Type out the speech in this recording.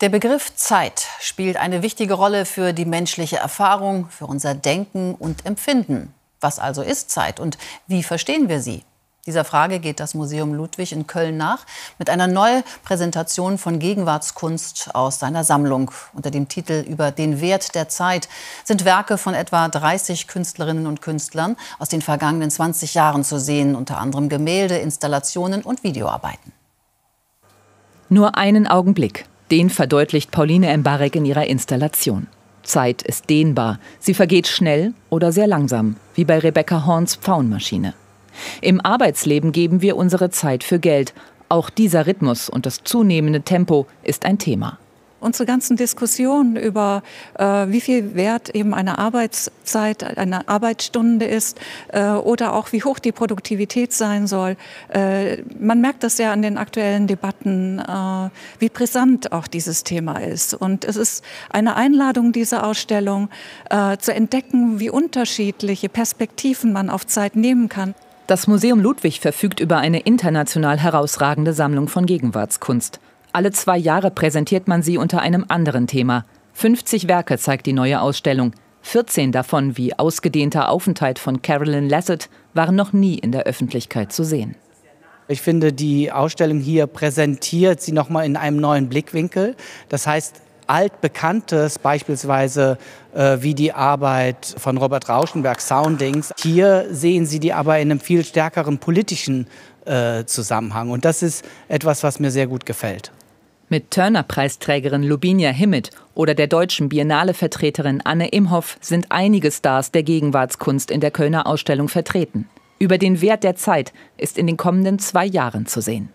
Der Begriff Zeit spielt eine wichtige Rolle für die menschliche Erfahrung, für unser Denken und Empfinden. Was also ist Zeit und wie verstehen wir sie? Dieser Frage geht das Museum Ludwig in Köln nach mit einer neuen Präsentation von Gegenwartskunst aus seiner Sammlung. Unter dem Titel Über den Wert der Zeit sind Werke von etwa 30 Künstlerinnen und Künstlern aus den vergangenen 20 Jahren zu sehen, unter anderem Gemälde, Installationen und Videoarbeiten. Nur einen Augenblick. Den verdeutlicht Pauline Embarek in ihrer Installation. Zeit ist dehnbar. Sie vergeht schnell oder sehr langsam, wie bei Rebecca Horns Pfauenmaschine. Im Arbeitsleben geben wir unsere Zeit für Geld. Auch dieser Rhythmus und das zunehmende Tempo ist ein Thema unsere ganzen Diskussionen über, äh, wie viel wert eben eine Arbeitszeit, eine Arbeitsstunde ist äh, oder auch wie hoch die Produktivität sein soll. Äh, man merkt das ja an den aktuellen Debatten, äh, wie brisant auch dieses Thema ist. Und es ist eine Einladung, diese Ausstellung äh, zu entdecken, wie unterschiedliche Perspektiven man auf Zeit nehmen kann. Das Museum Ludwig verfügt über eine international herausragende Sammlung von Gegenwartskunst. Alle zwei Jahre präsentiert man sie unter einem anderen Thema. 50 Werke zeigt die neue Ausstellung. 14 davon, wie ausgedehnter Aufenthalt von Carolyn Lassett, waren noch nie in der Öffentlichkeit zu sehen. Ich finde, die Ausstellung hier präsentiert sie nochmal in einem neuen Blickwinkel. Das heißt, altbekanntes, beispielsweise äh, wie die Arbeit von Robert Rauschenberg, Soundings. Hier sehen Sie die aber in einem viel stärkeren politischen äh, Zusammenhang. Und das ist etwas, was mir sehr gut gefällt. Mit Turner-Preisträgerin Lubinia Himmett oder der deutschen Biennale-Vertreterin Anne Imhoff sind einige Stars der Gegenwartskunst in der Kölner Ausstellung vertreten. Über den Wert der Zeit ist in den kommenden zwei Jahren zu sehen.